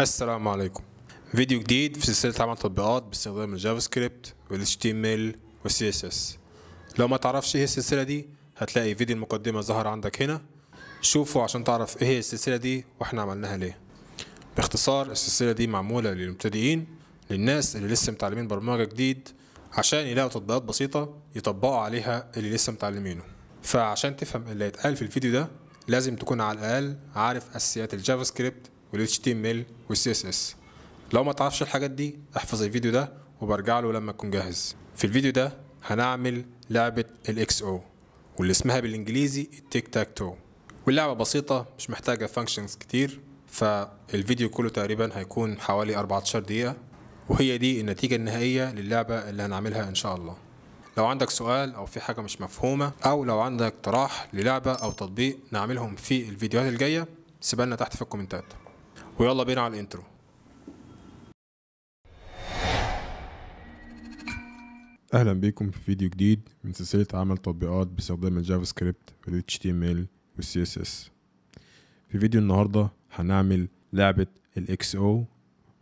السلام عليكم فيديو جديد في سلسلة عمل تطبيقات باستخدام الجافا سكريبت وال HTML وال CSS لو ما تعرفش ايه السلسلة دي هتلاقي فيديو المقدمة ظهر عندك هنا شوفه عشان تعرف ايه هي السلسلة دي واحنا عملناها ليه باختصار السلسلة دي معمولة للمبتدئين للناس اللي لسه متعلمين برمجة جديد عشان يلاقوا تطبيقات بسيطة يطبقوا عليها اللي لسه متعلمينه فعشان تفهم اللي هيتقال في الفيديو ده لازم تكون على الأقل عارف أساسيات الجافا سكريبت والاتش تي ام ال والسي اس اس لو ما تعرفش الحاجات دي احفظ الفيديو ده وبرجع له لما تكون جاهز في الفيديو ده هنعمل لعبة الاكس او واللي اسمها بالانجليزي التيك تاك تو واللعبة بسيطة مش محتاجة فانكشنز كتير فالفيديو كله تقريبا هيكون حوالي 14 دقيقة وهي دي النتيجة النهائية للعبة اللي هنعملها ان شاء الله لو عندك سؤال او في حاجة مش مفهومة او لو عندك اقتراح للعبة او تطبيق نعملهم في الفيديوهات الجاية سيبالنا تحت في الكومنتات ويلا بينا على الانترو اهلا بيكم في فيديو جديد من سلسلة عمل تطبيقات باستخدام الجافا سكريبت وال HTML وال CSS في فيديو النهاردة هنعمل لعبة الاكس او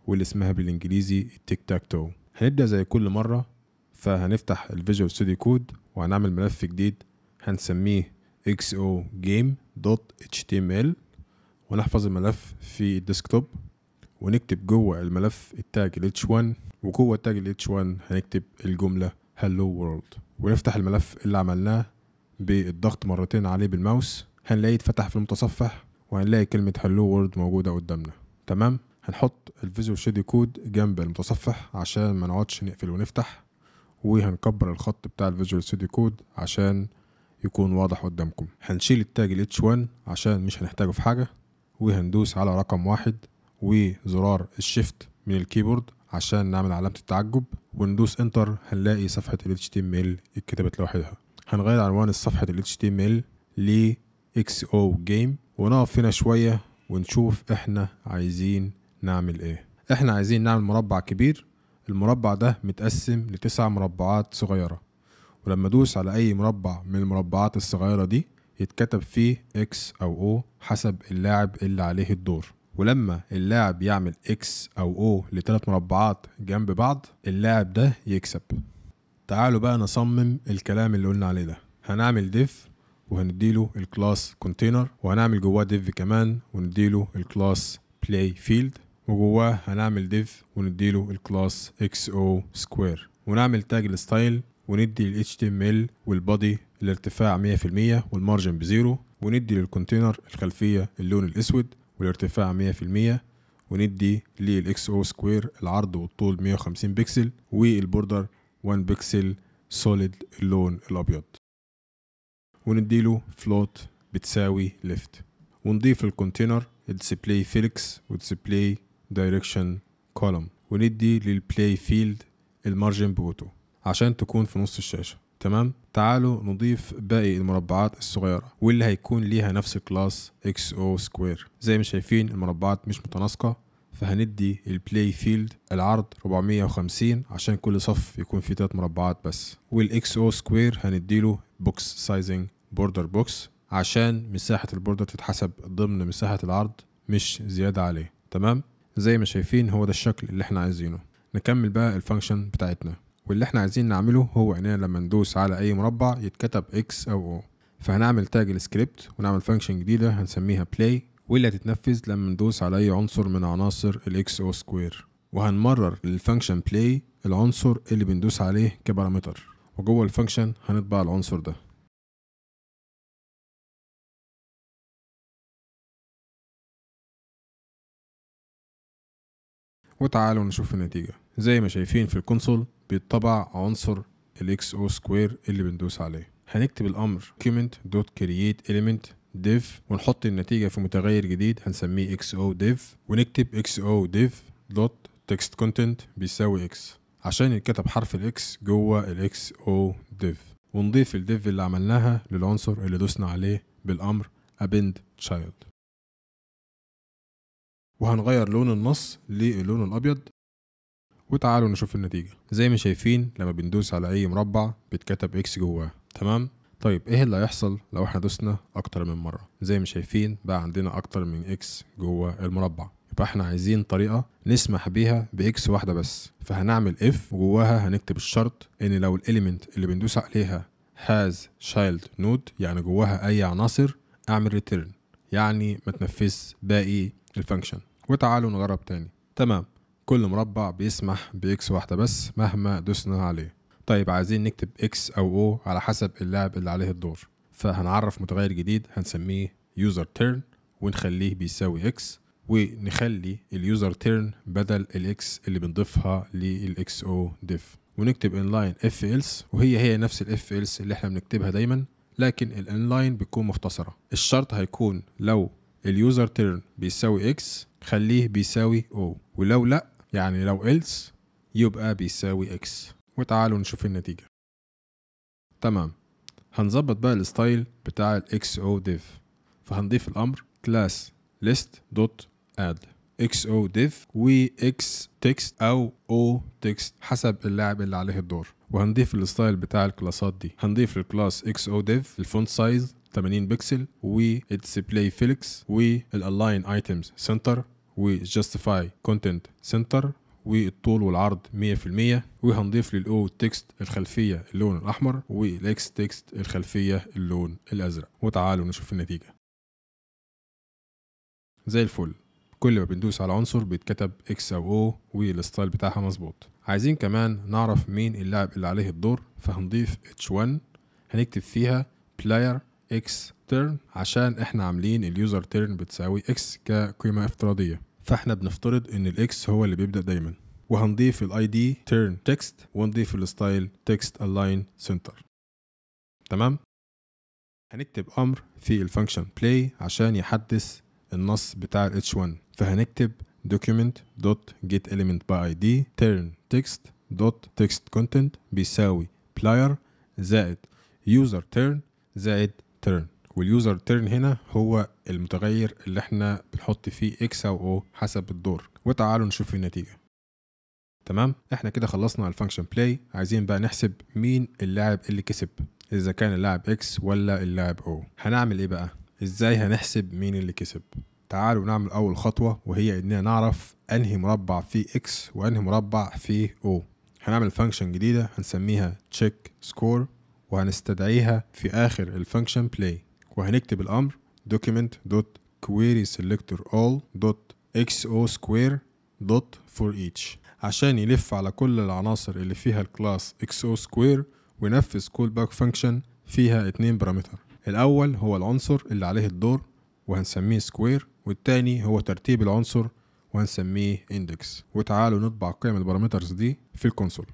واللي اسمها بالانجليزي التيك تاك تو هنبدأ زي كل مرة فهنفتح الفيجوال ستوديو كود وهنعمل ملف جديد هنسميه xo ونحفظ الملف في الديسكتوب ونكتب جوه الملف التاج ال h1 وجوه التاج ال h1 هنكتب الجملة hello world ونفتح الملف اللي عملناه بالضغط مرتين عليه بالماوس هنلاقيه اتفتح في المتصفح وهنلاقي كلمة hello world موجودة قدامنا تمام هنحط الفيجوال شادي كود جنب المتصفح عشان ما نقعدش نقفل ونفتح وهنكبر الخط بتاع الفيجوال شادي كود عشان يكون واضح قدامكم هنشيل التاج ال H1 عشان مش هنحتاجه في حاجة وهندوس على رقم واحد وزرار الشيفت من الكيبورد عشان نعمل علامة التعجب وندوس انتر هنلاقي صفحة ال HTML اتكتبت لوحدها هنغير عنوان الصفحة ال HTML ل XO Game ونقف هنا شوية ونشوف احنا عايزين نعمل ايه احنا عايزين نعمل مربع كبير المربع ده متقسم لتسع مربعات صغيرة ولما ادوس على اي مربع من المربعات الصغيرة دي يتكتب فيه اكس او او حسب اللاعب اللي عليه الدور ولما اللاعب يعمل اكس او او لثلاث مربعات جنب بعض اللاعب ده يكسب تعالوا بقى نصمم الكلام اللي قلنا عليه ده هنعمل ديف وهنديله الكلاس كونتينر وهنعمل جواه ديف كمان ونديله الكلاس بلاي فيلد وجواه هنعمل ديف ونديله الكلاس اكس او سكوير ونعمل تاج الستايل وندي ال HTML والبادي الارتفاع 100% والمارجن بزيرو وندي للكونتينر الخلفية اللون الأسود والارتفاع 100% وندي للإكس أو سكوير العرض والطول 150 بكسل والبوردر 1 بكسل سوليد اللون الأبيض ونديله فلوت بتساوي ليفت ونضيف للكونتينر الديسبلاي فيلكس والديسبلاي دايركشن كولوم وندي للبلاي فيلد المارجن بوتو عشان تكون في نص الشاشة تمام تعالوا نضيف باقي المربعات الصغيرة واللي هيكون ليها نفس الكلاس اكس او سكوير زي ما شايفين المربعات مش متناسقة فهندي البلاي فيلد العرض 450 عشان كل صف يكون فيه ثلاث مربعات بس والاكس او سكوير هنديله بوكس سايزنج بوردر بوكس عشان مساحة البوردر تتحسب ضمن مساحة العرض مش زيادة عليه تمام زي ما شايفين هو ده الشكل اللي احنا عايزينه نكمل بقى الفانكشن بتاعتنا واللي احنا عايزين نعمله هو اننا لما ندوس على اي مربع يتكتب اكس او o فهنعمل تاج السكريبت ونعمل فانكشن جديدة هنسميها play واللي هتتنفذ لما ندوس على اي عنصر من عناصر الاكس او سكوير وهنمرر للفانكشن play العنصر اللي بندوس عليه كبارامتر وجوه الفانكشن هنطبع العنصر ده وتعالوا نشوف النتيجة زي ما شايفين في الكونسول بيتطبع عنصر الاكس XO سكوير اللي بندوس عليه هنكتب الامر document.createElementDiv div ونحط النتيجة في متغير جديد هنسميه XODiv div ونكتب XODiv.textContent div dot text content بيساوي x عشان يتكتب حرف الاكس جوه الاكس XODiv div ونضيف الديف اللي عملناها للعنصر اللي دوسنا عليه بالامر append child وهنغير لون النص للون الأبيض وتعالوا نشوف النتيجة زي ما شايفين لما بندوس على أي مربع بيتكتب إكس جواه تمام طيب إيه اللي هيحصل لو إحنا دوسنا أكتر من مرة زي ما شايفين بقى عندنا أكتر من إكس جوه المربع يبقى احنا عايزين طريقة نسمح بيها بإكس واحدة بس فهنعمل إف وجواها هنكتب الشرط إن لو الإليمنت اللي بندوس عليها has child node يعني جواها أي عناصر أعمل return يعني ما تنفذ باقي الفانكشن وتعالوا نجرب تاني تمام كل مربع بيسمح بإكس واحدة بس مهما دوسنا عليه طيب عايزين نكتب إكس أو أو على حسب اللاعب اللي عليه الدور فهنعرف متغير جديد هنسميه يوزر تيرن ونخليه بيساوي إكس ونخلي اليوزر تيرن بدل الاكس اللي بنضيفها للاكس او ديف ونكتب انلاين اف الس وهي هي نفس الاف الس اللي احنا بنكتبها دايما لكن الانلاين بتكون مختصره الشرط هيكون لو اليوزر تيرن بيساوي اكس خليه بيساوي او ولو لا يعني لو إلس يبقى بيساوي اكس وتعالوا نشوف النتيجة تمام هنظبط بقى الستايل بتاع الاكس او ديف فهنضيف الامر class دوت اد اكس xo ديف و اكس تكست او o text حسب اللاعب اللي عليه الدور وهنضيف الستايل بتاع الكلاسات دي هنضيف للكلاس xo ديف الفونت سايز 80 بكسل والديسبلاي فيليكس والالاين ايتمز سنتر وجاستيفاي كونتنت سنتر والطول والعرض 100% وهنضيف للاو تكست الخلفيه اللون الاحمر والاكس تكست الخلفيه اللون الازرق وتعالوا نشوف النتيجه زي الفل كل ما بندوس على عنصر بيتكتب اكس او او والستايل بتاعها مظبوط عايزين كمان نعرف مين اللاعب اللي عليه الدور فهنضيف اتش 1 هنكتب فيها بلاير اكس تيرن عشان احنا عاملين اليوزر تيرن بتساوي اكس كقيمه افتراضيه فاحنا بنفترض ان الاكس هو اللي بيبدا دايما وهنضيف الاي دي تيرن تكست ونضيف الستايل تكست الاين سنتر تمام هنكتب امر في الفانكشن بلاي عشان يحدث النص بتاع ال h1 فهنكتب document.getElementById turn text.textContent بيساوي player زائد user turn زائد تيرن واليوزر تيرن هنا هو المتغير اللي احنا بنحط فيه اكس او او حسب الدور وتعالوا نشوف النتيجه تمام احنا كده خلصنا الفانكشن بلاي عايزين بقى نحسب مين اللاعب اللي كسب اذا كان اللاعب اكس ولا اللاعب او هنعمل ايه بقى ازاي هنحسب مين اللي كسب تعالوا نعمل اول خطوه وهي اننا نعرف انهي مربع فيه اكس وانهي مربع فيه او هنعمل فانكشن جديده هنسميها تشيك سكور وهنستدعيها في آخر الفانكشن play وهنكتب الأمر document.querySelectorAll.xosquare.forEach عشان يلف على كل العناصر اللي فيها الكلاس xosquare وينفذ callback function فيها اتنين بارامتر الأول هو العنصر اللي عليه الدور وهنسميه square والتاني هو ترتيب العنصر وهنسميه index وتعالوا نطبع قيم البارامترز دي في الكونسول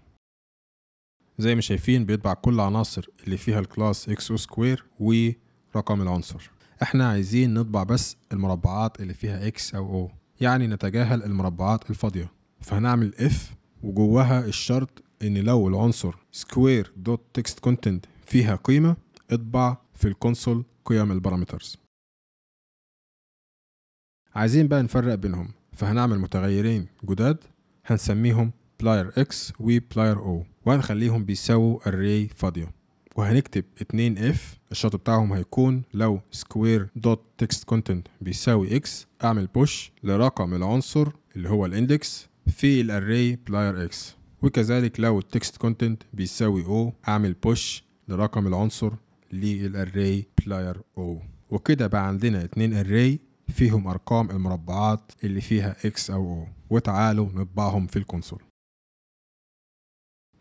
زي ما شايفين بيطبع كل عناصر اللي فيها الكلاس اكس او سكوير ورقم العنصر احنا عايزين نطبع بس المربعات اللي فيها اكس او او يعني نتجاهل المربعات الفاضية فهنعمل اف وجواها الشرط ان لو العنصر سكوير دوت تكست كونتنت فيها قيمة اطبع في الكونسول قيم البارامترز عايزين بقى نفرق بينهم فهنعمل متغيرين جداد هنسميهم بلاير اكس وبلاير او وهنخليهم بيساووا الري فاضيه وهنكتب 2 اف الشرط بتاعهم هيكون لو سكوير دوت تكست كونتنت بيساوي اكس اعمل بوش لرقم العنصر اللي هو الاندكس في الاري بلاير اكس وكذلك لو التكست كونتنت بيساوي او اعمل بوش لرقم العنصر للاري بلاير او وكده بقى عندنا اتنين اري فيهم ارقام المربعات اللي فيها اكس او او وتعالوا نطبعهم في الكونسول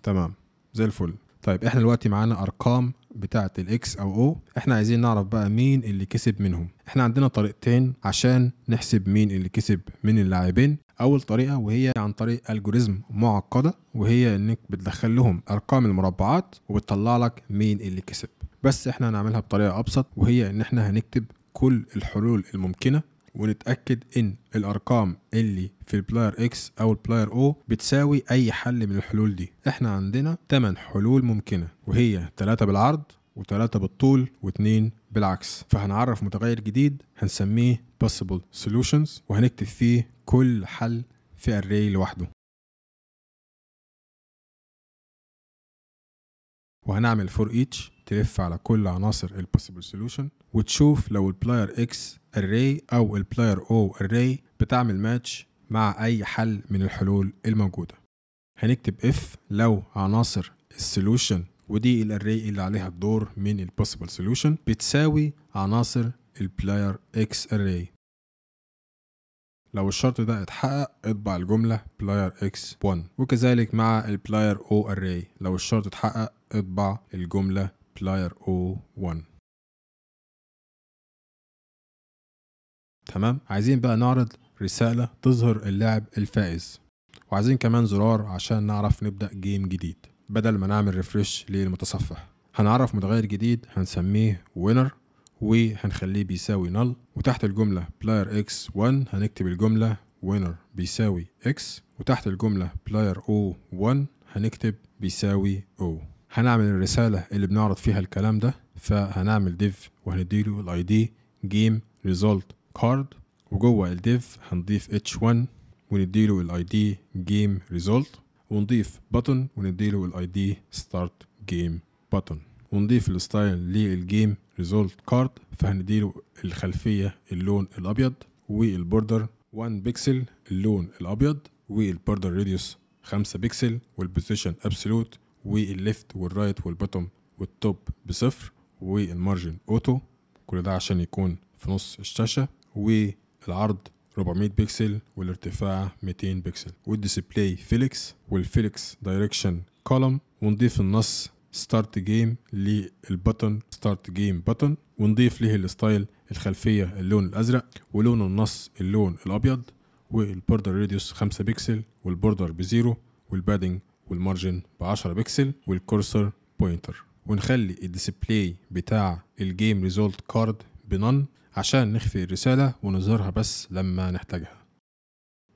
تمام زي الفل طيب احنا دلوقتي معانا ارقام بتاعه الاكس او او احنا عايزين نعرف بقى مين اللي كسب منهم احنا عندنا طريقتين عشان نحسب مين اللي كسب من اللاعبين اول طريقه وهي عن طريق الجوريزم معقده وهي انك بتدخل لهم ارقام المربعات وبتطلع لك مين اللي كسب بس احنا هنعملها بطريقه ابسط وهي ان احنا هنكتب كل الحلول الممكنه ونتأكد إن الأرقام اللي في البلاير اكس أو البلاير او بتساوي أي حل من الحلول دي إحنا عندنا 8 حلول ممكنة وهي 3 بالعرض و3 بالطول و2 بالعكس فهنعرف متغير جديد هنسميه possible solutions وهنكتب فيه كل حل في array لوحده وهنعمل فور ايتش تلف على كل عناصر البوسيبل سوليوشن وتشوف لو البلاير اكس array او البلاير او array بتعمل ماتش مع اي حل من الحلول الموجوده هنكتب if لو عناصر السولوشن ودي الاري اللي عليها الدور من البوسيبل سولوشن بتساوي عناصر البلاير اكس اري لو الشرط ده اتحقق اطبع الجملة player x1 وكذلك مع البلاير o array لو الشرط اتحقق اطبع الجملة player o1 تمام عايزين بقى نعرض رسالة تظهر اللاعب الفائز وعايزين كمان زرار عشان نعرف نبدأ جيم جديد بدل ما نعمل ريفرش للمتصفح هنعرف متغير جديد هنسميه وينر وهنخليه بيساوي نل وتحت الجملة بلاير اكس 1 هنكتب الجملة وينر بيساوي اكس وتحت الجملة بلاير او 1 هنكتب بيساوي او هنعمل الرسالة اللي بنعرض فيها الكلام ده فهنعمل div وهنديله الاي دي جيم ريزولت كارد وجوه الديف هنضيف اتش 1 ونديله الاي دي جيم ريزولت ونضيف بutton ونديله الاي دي ستارت جيم button ونضيف الستايل للجيم ريزولت كارد فهنديله الخلفيه اللون الابيض والبوردر 1 بكسل اللون الابيض والبوردر ريديوس 5 بكسل والبوزيشن ابسولوت والليفت والرايت والبوتوم والتوب بصفر والمارجن اوتو كل ده عشان يكون في نص الشاشه والعرض 400 بكسل والارتفاع 200 بكسل والديسبلاي فيليكس والفيليكس دايركشن كولوم ونضيف النص ستارت جيم للبتن ستارت جيم بتن ونضيف ليه الستايل الخلفيه اللون الازرق ولون النص اللون الابيض والبوردر راديوس 5 بكسل والبوردر بزيرو والبادنج والمارجن ب 10 بكسل والكورسر بوينتر ونخلي الديسبلاي بتاع الجيم ريزولت كارد بنن عشان نخفي الرسالة ونظهرها بس لما نحتاجها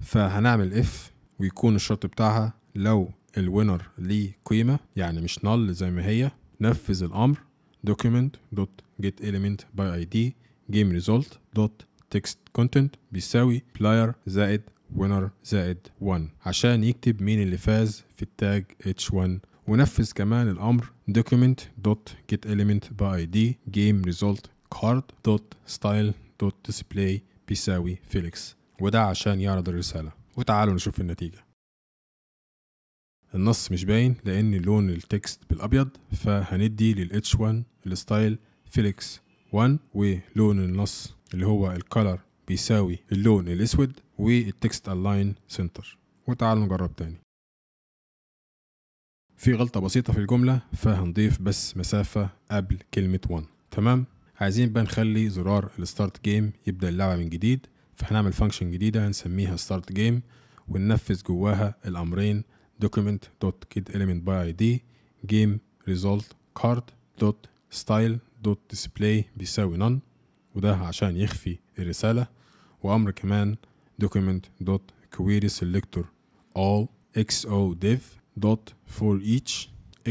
فهنعمل if ويكون الشرط بتاعها لو الوينر ليه قيمة يعني مش null زي ما هي نفذ الأمر document.getElementById GameResult.TextContent بيساوي player زائد winner زائد 1 عشان يكتب مين اللي فاز في التاج h1 ونفذ كمان الأمر document.getElementById GameResult hard.style.display بيساوي فيليكس وده عشان يعرض الرسالة وتعالوا نشوف النتيجة النص مش باين لأن لون التكست بالأبيض فهندي لل H1 الستايل فيليكس 1 ولون النص اللي هو الكالر بيساوي اللون الأسود والتكست ألاين سنتر وتعالوا نجرب تاني في غلطة بسيطة في الجملة فهنضيف بس مسافة قبل كلمة 1 تمام عايزين بقى نخلي زرار الستارت جيم يبدا اللعبه من جديد فهنعمل فانكشن جديده هنسميها ستارت جيم وننفذ جواها الامرين دوكيمنت دوت كيد اليمنت باي اي دي جيم ريزولت كارد دوت ستايل دوت ديسبلاي بيساوي نون وده عشان يخفي الرساله وامر كمان document dot query selector all xo div dot for each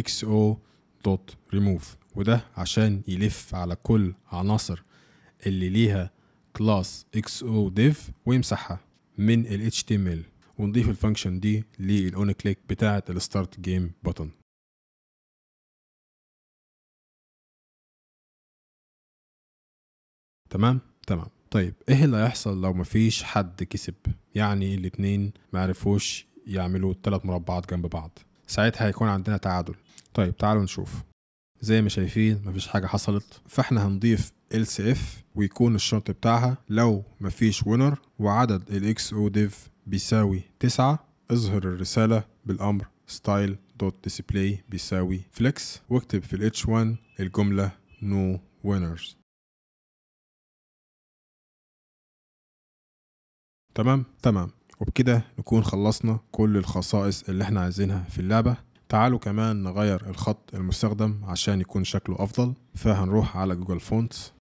xo dot remove وده عشان يلف على كل عناصر اللي ليها كلاس xo div ويمسحها من ال html ونضيف الفانكشن دي للاون كليك بتاعة الستارت جيم بوتن تمام تمام طيب ايه اللي هيحصل لو مفيش حد كسب يعني الاتنين معرفوش يعملوا الثلاث مربعات جنب بعض ساعتها هيكون عندنا تعادل طيب تعالوا نشوف زي ما شايفين مفيش حاجه حصلت فاحنا هنضيف ال سي اف ويكون الشرط بتاعها لو مفيش وينر وعدد الاكس او ديف بيساوي 9 اظهر الرساله بالامر ستايل دوت ديسبلاي بيساوي فليكس واكتب في الاتش H1 الجمله نو no winners تمام تمام وبكده نكون خلصنا كل الخصائص اللي احنا عايزينها في اللعبه تعالوا كمان نغير الخط المستخدم عشان يكون شكله أفضل فهنروح على جوجل فونتس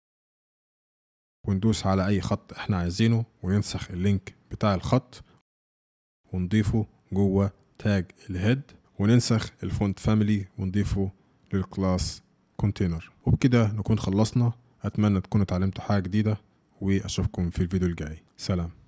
وندوس على أي خط إحنا عايزينه وننسخ اللينك بتاع الخط ونضيفه جوه تاج الهيد وننسخ الفونت فاميلي ونضيفه للكلاس كونتينر وبكده نكون خلصنا أتمنى تكونوا اتعلمتوا حاجة جديدة وأشوفكم في الفيديو الجاي سلام